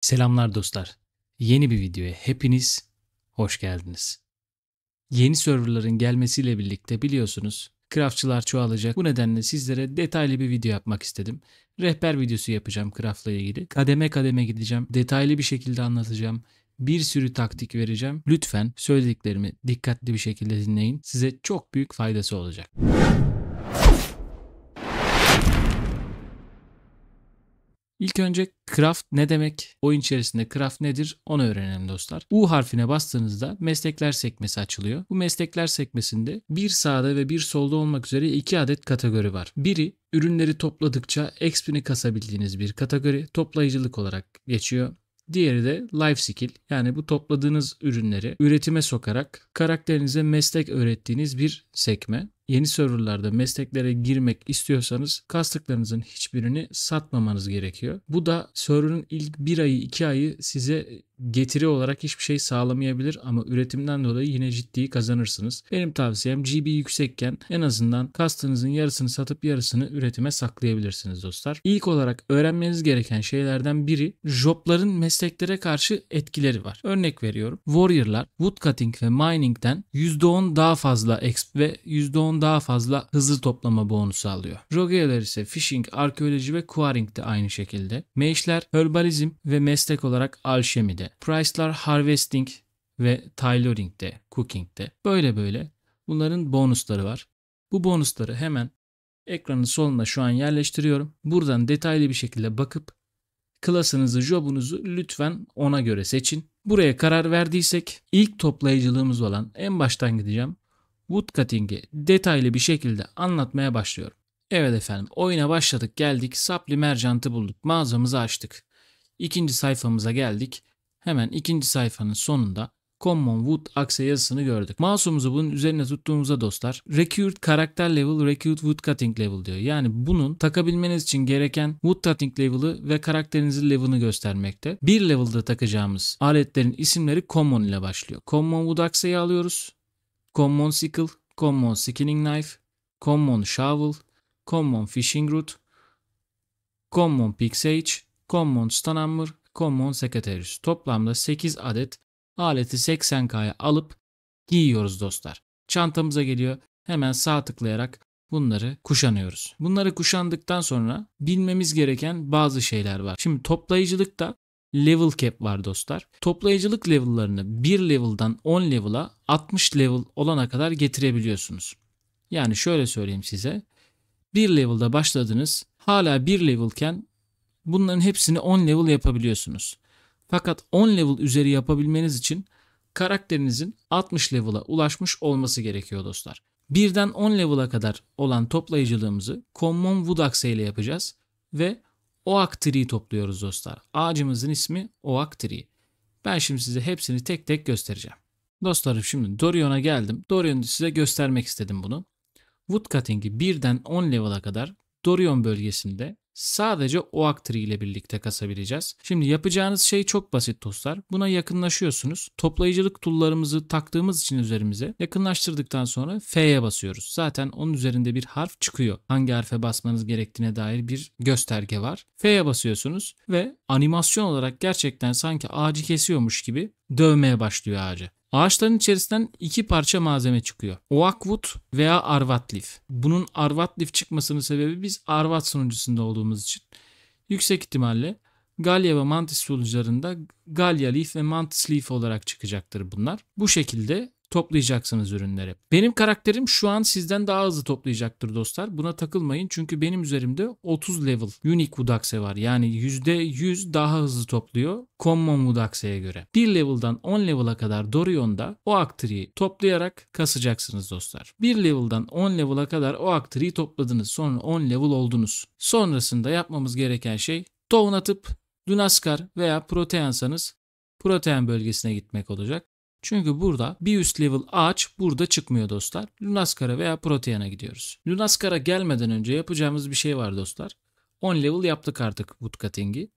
Selamlar dostlar. Yeni bir videoya hepiniz hoş geldiniz. Yeni serverların gelmesiyle birlikte biliyorsunuz craftçılar çoğalacak. Bu nedenle sizlere detaylı bir video yapmak istedim. Rehber videosu yapacağım craftla ilgili. Kademe kademe gideceğim. Detaylı bir şekilde anlatacağım. Bir sürü taktik vereceğim. Lütfen söylediklerimi dikkatli bir şekilde dinleyin. Size çok büyük faydası olacak. İlk önce craft ne demek? Oyun içerisinde craft nedir? Onu öğrenelim dostlar. U harfine bastığınızda meslekler sekmesi açılıyor. Bu meslekler sekmesinde bir sağda ve bir solda olmak üzere iki adet kategori var. Biri ürünleri topladıkça XP'ni kasabildiğiniz bir kategori toplayıcılık olarak geçiyor. Diğeri de life skill yani bu topladığınız ürünleri üretime sokarak karakterinize meslek öğrettiğiniz bir sekme yeni serverlarda mesleklere girmek istiyorsanız kastıklarınızın hiçbirini satmamanız gerekiyor. Bu da server'ın ilk bir ayı iki ayı size getiri olarak hiçbir şey sağlamayabilir ama üretimden dolayı yine ciddi kazanırsınız. Benim tavsiyem GB yüksekken en azından kastınızın yarısını satıp yarısını üretime saklayabilirsiniz dostlar. İlk olarak öğrenmeniz gereken şeylerden biri jobların mesleklere karşı etkileri var. Örnek veriyorum. Warrior'lar woodcutting ve mining'den %10 daha fazla exp ve %10 daha fazla hızlı toplama bonusu alıyor. Rogeler ise fishing, arkeoloji ve quarrying de aynı şekilde. Meşler herbalizm ve meslek olarak alşemide. Price'lar harvesting ve tailoring'de, cooking'de. Böyle böyle bunların bonusları var. Bu bonusları hemen ekranın soluna şu an yerleştiriyorum. Buradan detaylı bir şekilde bakıp klasınızı, jobunuzu lütfen ona göre seçin. Buraya karar verdiysek ilk toplayıcılığımız olan en baştan gideceğim woodcutting'i detaylı bir şekilde anlatmaya başlıyorum. Evet efendim oyuna başladık geldik sapli mercantı bulduk mağazamızı açtık. İkinci sayfamıza geldik. Hemen ikinci sayfanın sonunda Common Wood Axe yazısını gördük. Mouse'umuzu bunun üzerine tuttuğumuzda dostlar Recurred Karakter Level, Recurred Wood Cutting Level diyor. Yani bunun takabilmeniz için gereken Wood Cutting Level'ı ve karakterinizin level'ını göstermekte. Bir level'da takacağımız aletlerin isimleri Common ile başlıyor. Common Wood akseyi alıyoruz common sickle, common skinning knife, common shovel, common fishing root, common pick sage, common stun hammer, common secretaries. Toplamda 8 adet aleti 80K'ya alıp giyiyoruz dostlar. Çantamıza geliyor. Hemen sağ tıklayarak bunları kuşanıyoruz. Bunları kuşandıktan sonra bilmemiz gereken bazı şeyler var. Şimdi toplayıcılıkta level cap var dostlar. Toplayıcılık level'larını 1 level'dan 10 level'a 60 level olana kadar getirebiliyorsunuz. Yani şöyle söyleyeyim size. 1 level'da başladınız. Hala 1 level'ken bunların hepsini 10 level yapabiliyorsunuz. Fakat 10 level üzeri yapabilmeniz için karakterinizin 60 level'a ulaşmış olması gerekiyor dostlar. Birden 10 level'a kadar olan toplayıcılığımızı Common Wood aksı ile yapacağız ve Oak Tree topluyoruz dostlar. Ağacımızın ismi Oak Tree. Ben şimdi size hepsini tek tek göstereceğim. Dostlarım şimdi Dorion'a geldim. Dorion'u size göstermek istedim bunu. Woodcutting'i 1'den 10 level'a kadar Dorion bölgesinde Sadece o aktriyle birlikte kasabileceğiz. Şimdi yapacağınız şey çok basit dostlar. Buna yakınlaşıyorsunuz. Toplayıcılık tullarımızı taktığımız için üzerimize yakınlaştırdıktan sonra F'ye basıyoruz. Zaten onun üzerinde bir harf çıkıyor. Hangi harfe basmanız gerektiğine dair bir gösterge var. F'ye basıyorsunuz ve animasyon olarak gerçekten sanki ağacı kesiyormuş gibi dövmeye başlıyor ağacı. Ağaçların içerisinden iki parça malzeme çıkıyor. Oakwood veya arvat lif. Bunun arvat lif çıkmasının sebebi biz arvat sonucusunda olduğumuz için. Yüksek ihtimalle Galya ve mantis solucularında Galya leaf ve mantis leaf olarak çıkacaktır bunlar. Bu şekilde toplayacaksınız ürünleri. Benim karakterim şu an sizden daha hızlı toplayacaktır dostlar. Buna takılmayın çünkü benim üzerimde 30 level unique Wudaxe var. Yani %100 daha hızlı topluyor common Wudaxe'ye göre. 1 level'dan 10 level'a kadar Dorion'da o aktriyi toplayarak kasacaksınız dostlar. 1 level'dan 10 level'a kadar o aktriyi topladınız. Sonra 10 level oldunuz. Sonrasında yapmamız gereken şey tohum atıp Dunaskar veya Proteansanız Protean bölgesine gitmek olacak. Çünkü burada bir üst level ağaç burada çıkmıyor dostlar. Lunaskar'a veya Protean'a gidiyoruz. Lunaskar'a gelmeden önce yapacağımız bir şey var dostlar. 10 level yaptık artık woodcutting'i.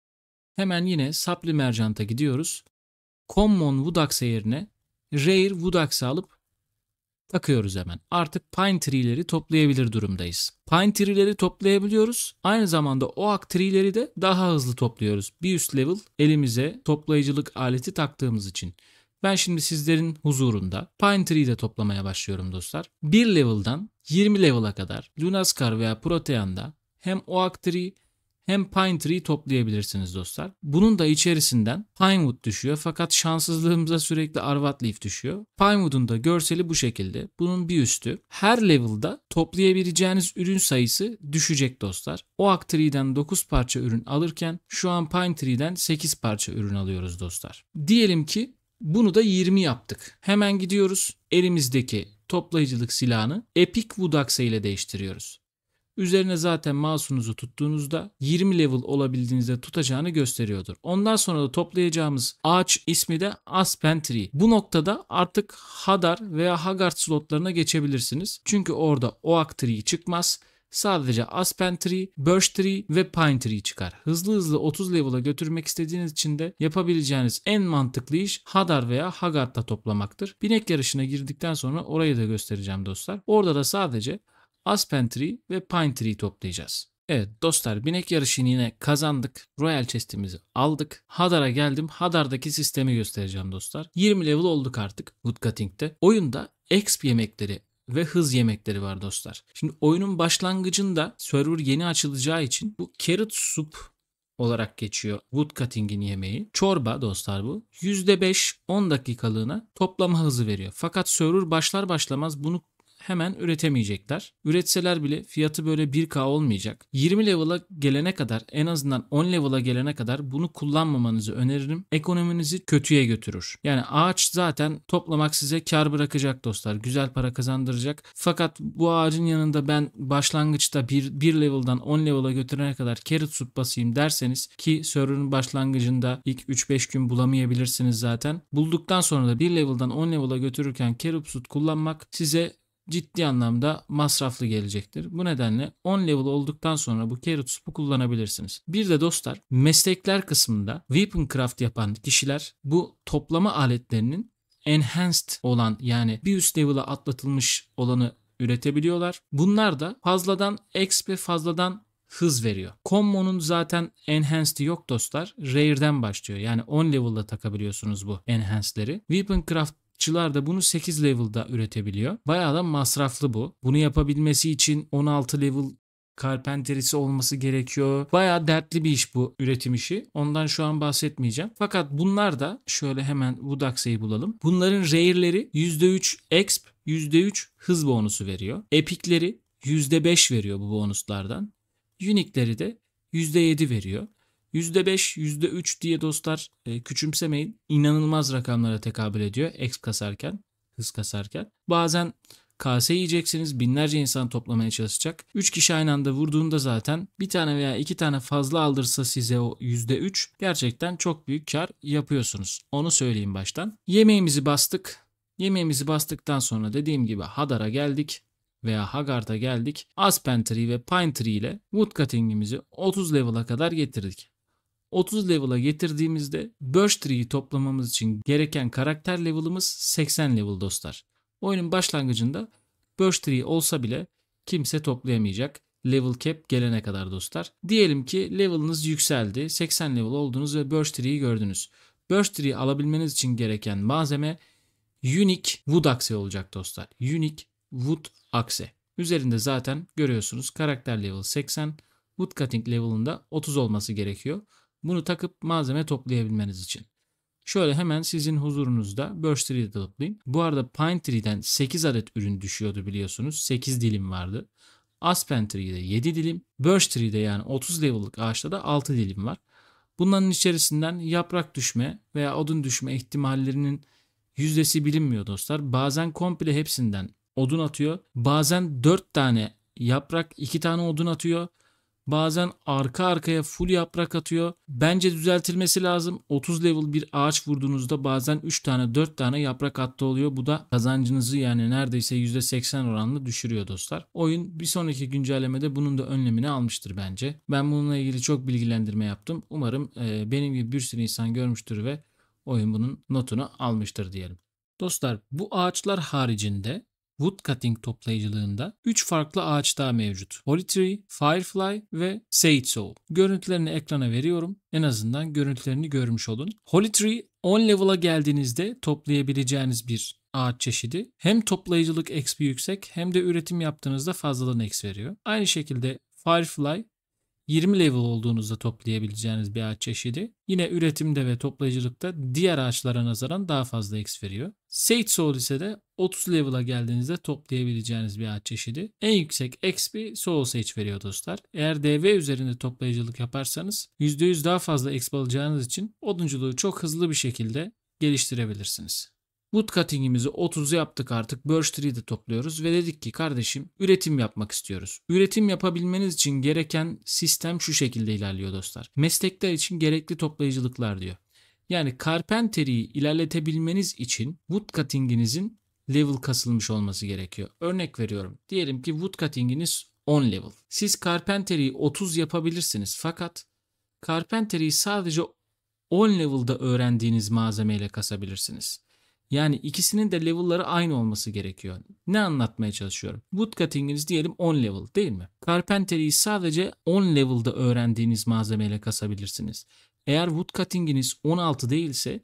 Hemen yine Sapli Mercant'a gidiyoruz. Common Wood yerine Rare Wood alıp takıyoruz hemen. Artık pine tree'leri toplayabilir durumdayız. Pine tree'leri toplayabiliyoruz. Aynı zamanda oak tree'leri de daha hızlı topluyoruz. Bir üst level elimize toplayıcılık aleti taktığımız için. Ben şimdi sizlerin huzurunda Pine Tree'yi de toplamaya başlıyorum dostlar. 1 level'dan 20 level'a kadar Lunaskar veya Protean'da hem Oak Tree hem Pine Tree toplayabilirsiniz dostlar. Bunun da içerisinden Pinewood düşüyor fakat şanssızlığımıza sürekli Arvat Leaf düşüyor. Pinewood'un da görseli bu şekilde. Bunun bir üstü. Her level'da toplayabileceğiniz ürün sayısı düşecek dostlar. Oak Tree'den 9 parça ürün alırken şu an Pine Tree'den 8 parça ürün alıyoruz dostlar. Diyelim ki bunu da 20 yaptık. Hemen gidiyoruz. Elimizdeki toplayıcılık silahını Epic Woodaksa ile değiştiriyoruz. Üzerine zaten mouse'unuzu tuttuğunuzda 20 level olabildiğinizde tutacağını gösteriyordur. Ondan sonra da toplayacağımız ağaç ismi de Aspen Tree. Bu noktada artık Hadar veya Haggard slotlarına geçebilirsiniz. Çünkü orada Oak Tree çıkmaz sadece Aspen Tree, Birch Tree ve Pine Tree çıkar. Hızlı hızlı 30 level'a götürmek istediğiniz için de yapabileceğiniz en mantıklı iş Hadar veya Hagart'ta toplamaktır. Binek yarışına girdikten sonra orayı da göstereceğim dostlar. Orada da sadece Aspen Tree ve Pine Tree toplayacağız. Evet dostlar binek yarışını yine kazandık. Royal chest'imizi aldık. Hadar'a geldim. Hadar'daki sistemi göstereceğim dostlar. 20 level olduk artık woodcutting'de. Oyunda exp yemekleri ve hız yemekleri var dostlar. Şimdi oyunun başlangıcında server yeni açılacağı için bu carrot soup olarak geçiyor woodcutting'in yemeği. Çorba dostlar bu. %5 10 dakikalığına toplama hızı veriyor. Fakat server başlar başlamaz bunu hemen üretemeyecekler. Üretseler bile fiyatı böyle 1K olmayacak. 20 level'a gelene kadar en azından 10 level'a gelene kadar bunu kullanmamanızı öneririm. Ekonominizi kötüye götürür. Yani ağaç zaten toplamak size kar bırakacak dostlar. Güzel para kazandıracak. Fakat bu ağacın yanında ben başlangıçta 1, 1 level'dan 10 level'a götürene kadar carrot soup basayım derseniz ki server'ın başlangıcında ilk 3-5 gün bulamayabilirsiniz zaten. Bulduktan sonra da 1 level'dan 10 level'a götürürken carrot soup kullanmak size ciddi anlamda masraflı gelecektir. Bu nedenle 10 level olduktan sonra bu carrot soup'u kullanabilirsiniz. Bir de dostlar meslekler kısmında weapon craft yapan kişiler bu toplama aletlerinin enhanced olan yani bir üst level'a atlatılmış olanı üretebiliyorlar. Bunlar da fazladan exp fazladan hız veriyor. Combo'nun zaten enhanced'i yok dostlar. Rare'den başlıyor. Yani 10 level'da takabiliyorsunuz bu enhancedleri. Weapon Craft çılar da bunu 8 level'da üretebiliyor. Bayağı da masraflı bu. Bunu yapabilmesi için 16 level Carpenterisi olması gerekiyor. Baya dertli bir iş bu üretim işi. Ondan şu an bahsetmeyeceğim. Fakat bunlar da şöyle hemen Wudaxe'yi bulalım. Bunların rare'leri %3 exp, %3 hız bonusu veriyor. Epic'leri %5 veriyor bu bonuslardan. Unique'leri de %7 veriyor. %5, %3 diye dostlar e, küçümsemeyin. İnanılmaz rakamlara tekabül ediyor X kasarken, hız kasarken. Bazen kase yiyeceksiniz. Binlerce insan toplamaya çalışacak. 3 kişi aynı anda vurduğunda zaten bir tane veya iki tane fazla aldırsa size o %3 gerçekten çok büyük kar yapıyorsunuz. Onu söyleyeyim baştan. Yemeğimizi bastık. Yemeğimizi bastıktan sonra dediğim gibi Hadar'a geldik veya hagarda geldik. Aspen Tree ve Pine Tree ile woodcutting'imizi 30 level'a kadar getirdik. 30 level'a getirdiğimizde Burst Tree'yi toplamamız için gereken karakter level'ımız 80 level dostlar. Oyunun başlangıcında Burst Tree olsa bile kimse toplayamayacak level cap gelene kadar dostlar. Diyelim ki level'ınız yükseldi. 80 level oldunuz ve Burst Tree'yi gördünüz. Burst Tree alabilmeniz için gereken malzeme Unique Wood Axe olacak dostlar. Unique Wood Axe. Üzerinde zaten görüyorsunuz karakter level 80, Wood Cutting level'ında 30 olması gerekiyor. Bunu takıp malzeme toplayabilmeniz için. Şöyle hemen sizin huzurunuzda Birch Tree'de toplayayım. Bu arada Pine Tree'den 8 adet ürün düşüyordu biliyorsunuz. 8 dilim vardı. Aspen Tree'de 7 dilim. Birch Tree'de yani 30 level'lık ağaçta da 6 dilim var. Bunların içerisinden yaprak düşme veya odun düşme ihtimallerinin yüzdesi bilinmiyor dostlar. Bazen komple hepsinden odun atıyor. Bazen 4 tane yaprak 2 tane odun atıyor. Bazen arka arkaya full yaprak atıyor. Bence düzeltilmesi lazım. 30 level bir ağaç vurduğunuzda bazen 3 tane 4 tane yaprak attı oluyor. Bu da kazancınızı yani neredeyse %80 oranla düşürüyor dostlar. Oyun bir sonraki güncellemede bunun da önlemini almıştır bence. Ben bununla ilgili çok bilgilendirme yaptım. Umarım e, benim gibi bir sürü insan görmüştür ve oyun bunun notunu almıştır diyelim. Dostlar bu ağaçlar haricinde woodcutting toplayıcılığında 3 farklı ağaç daha mevcut. Holly Firefly ve Seizo. Görüntülerini ekrana veriyorum. En azından görüntülerini görmüş olun. Holly 10 level'a geldiğinizde toplayabileceğiniz bir ağaç çeşidi. Hem toplayıcılık XP yüksek hem de üretim yaptığınızda fazladan X veriyor. Aynı şekilde Firefly 20 level olduğunuzda toplayabileceğiniz bir ağaç çeşidi. Yine üretimde ve toplayıcılıkta diğer ağaçlara nazaran daha fazla X veriyor. Sage Soul ise de 30 level'a geldiğinizde toplayabileceğiniz bir ağaç çeşidi. En yüksek XP Soul Sage veriyor dostlar. Eğer DV üzerinde toplayıcılık yaparsanız %100 daha fazla XP alacağınız için odunculuğu çok hızlı bir şekilde geliştirebilirsiniz. Woodcutting'imizi 30'u yaptık artık. Birch Tree'de topluyoruz ve dedik ki kardeşim üretim yapmak istiyoruz. Üretim yapabilmeniz için gereken sistem şu şekilde ilerliyor dostlar. Meslekler için gerekli toplayıcılıklar diyor. Yani Carpenter'i ilerletebilmeniz için woodcutting'inizin level kasılmış olması gerekiyor. Örnek veriyorum. Diyelim ki woodcutting'iniz 10 level. Siz Carpenter'i 30 yapabilirsiniz fakat Carpenter'i sadece 10 level'da öğrendiğiniz malzemeyle kasabilirsiniz. Yani ikisinin de level'ları aynı olması gerekiyor. Ne anlatmaya çalışıyorum? Woodcutting'iniz diyelim 10 level değil mi? Carpenter'i sadece 10 level'da öğrendiğiniz malzemeyle kasabilirsiniz. Eğer woodcutting'iniz 16 değilse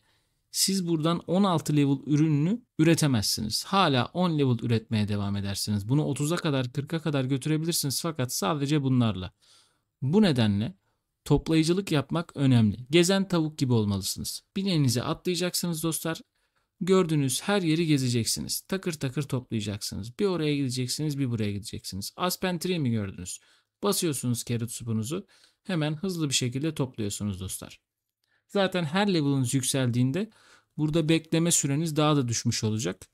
siz buradan 16 level ürününü üretemezsiniz. Hala 10 level üretmeye devam edersiniz. Bunu 30'a kadar 40'a kadar götürebilirsiniz fakat sadece bunlarla. Bu nedenle toplayıcılık yapmak önemli. Gezen tavuk gibi olmalısınız. Bineğinize atlayacaksınız dostlar. Gördüğünüz her yeri gezeceksiniz. Takır takır toplayacaksınız. Bir oraya gideceksiniz bir buraya gideceksiniz. Aspen tree mi gördünüz? Basıyorsunuz carrot supunuzu hemen hızlı bir şekilde topluyorsunuz dostlar. Zaten her level'ınız yükseldiğinde burada bekleme süreniz daha da düşmüş olacak.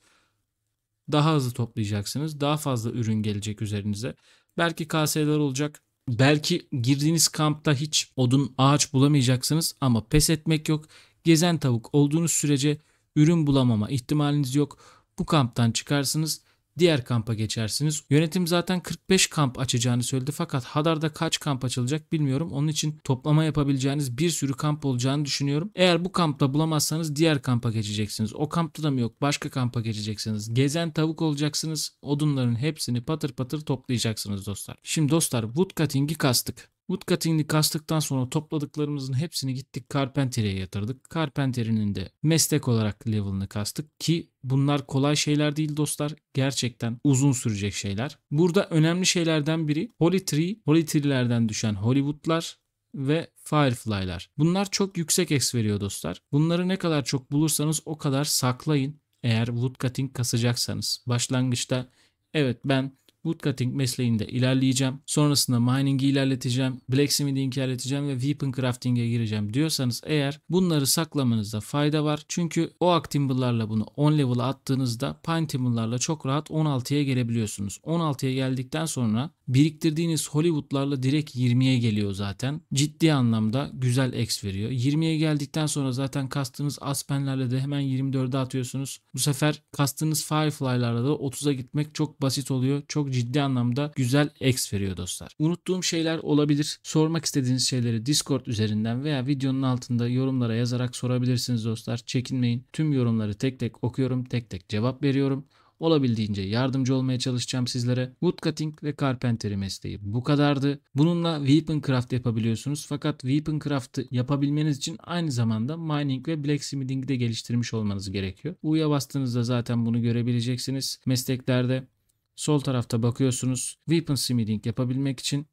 Daha hızlı toplayacaksınız. Daha fazla ürün gelecek üzerinize. Belki kaseler olacak. Belki girdiğiniz kampta hiç odun ağaç bulamayacaksınız ama pes etmek yok. Gezen tavuk olduğunuz sürece ürün bulamama ihtimaliniz yok. Bu kamptan çıkarsınız diğer kampa geçersiniz. Yönetim zaten 45 kamp açacağını söyledi fakat Hadar'da kaç kamp açılacak bilmiyorum. Onun için toplama yapabileceğiniz bir sürü kamp olacağını düşünüyorum. Eğer bu kampta bulamazsanız diğer kampa geçeceksiniz. O kampta da mı yok başka kampa geçeceksiniz. Gezen tavuk olacaksınız. Odunların hepsini patır patır toplayacaksınız dostlar. Şimdi dostlar woodcutting'i kastık. Woodcutting'i kastıktan sonra topladıklarımızın hepsini gittik Carpenter'e yatırdık. Carpenter'in de meslek olarak level'ını kastık ki bunlar kolay şeyler değil dostlar. Gerçekten uzun sürecek şeyler. Burada önemli şeylerden biri Holy Tree, Holy Tree'lerden düşen Hollywood'lar ve Firefly'lar. Bunlar çok yüksek X veriyor dostlar. Bunları ne kadar çok bulursanız o kadar saklayın. Eğer woodcutting kasacaksanız. Başlangıçta evet ben woodcutting mesleğinde ilerleyeceğim. Sonrasında mining'i ilerleteceğim. blacksmithi ilerleteceğim ve weapon crafting'e gireceğim diyorsanız eğer bunları saklamanızda fayda var. Çünkü o Actimber'larla bunu 10 level'a attığınızda Pine Timber'larla çok rahat 16'ya gelebiliyorsunuz. 16'ya geldikten sonra biriktirdiğiniz Hollywood'larla direkt 20'ye geliyor zaten. Ciddi anlamda güzel X veriyor. 20'ye geldikten sonra zaten kastığınız Aspen'lerle de hemen 24'e atıyorsunuz. Bu sefer kastığınız Firefly'larla da 30'a gitmek çok basit oluyor. Çok ciddi anlamda güzel X veriyor dostlar. Unuttuğum şeyler olabilir. Sormak istediğiniz şeyleri Discord üzerinden veya videonun altında yorumlara yazarak sorabilirsiniz dostlar. Çekinmeyin. Tüm yorumları tek tek okuyorum, tek tek cevap veriyorum. Olabildiğince yardımcı olmaya çalışacağım sizlere. Woodcutting ve Carpentry mesleği bu kadardı. Bununla Weapon Craft yapabiliyorsunuz. Fakat Weapon Craft'ı yapabilmeniz için aynı zamanda Mining ve Blacksmithing'i de geliştirmiş olmanız gerekiyor. U'ya bastığınızda zaten bunu görebileceksiniz mesleklerde. Sol tarafta bakıyorsunuz weapon smithing yapabilmek için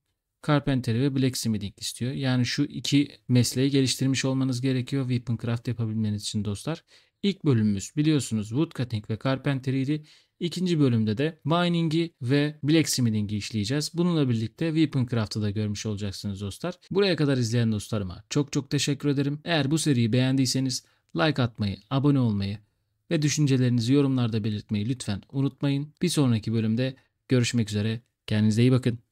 Carpentry ve Blacksmithing istiyor. Yani şu iki mesleği geliştirmiş olmanız gerekiyor Weapon Craft yapabilmeniz için dostlar. İlk bölümümüz biliyorsunuz Woodcutting ve Carpentry'ydi. İkinci bölümde de Mining'i ve Blacksmithing'i işleyeceğiz. Bununla birlikte Weapon Craft'ı da görmüş olacaksınız dostlar. Buraya kadar izleyen dostlarıma çok çok teşekkür ederim. Eğer bu seriyi beğendiyseniz like atmayı, abone olmayı ve düşüncelerinizi yorumlarda belirtmeyi lütfen unutmayın. Bir sonraki bölümde görüşmek üzere. Kendinize iyi bakın.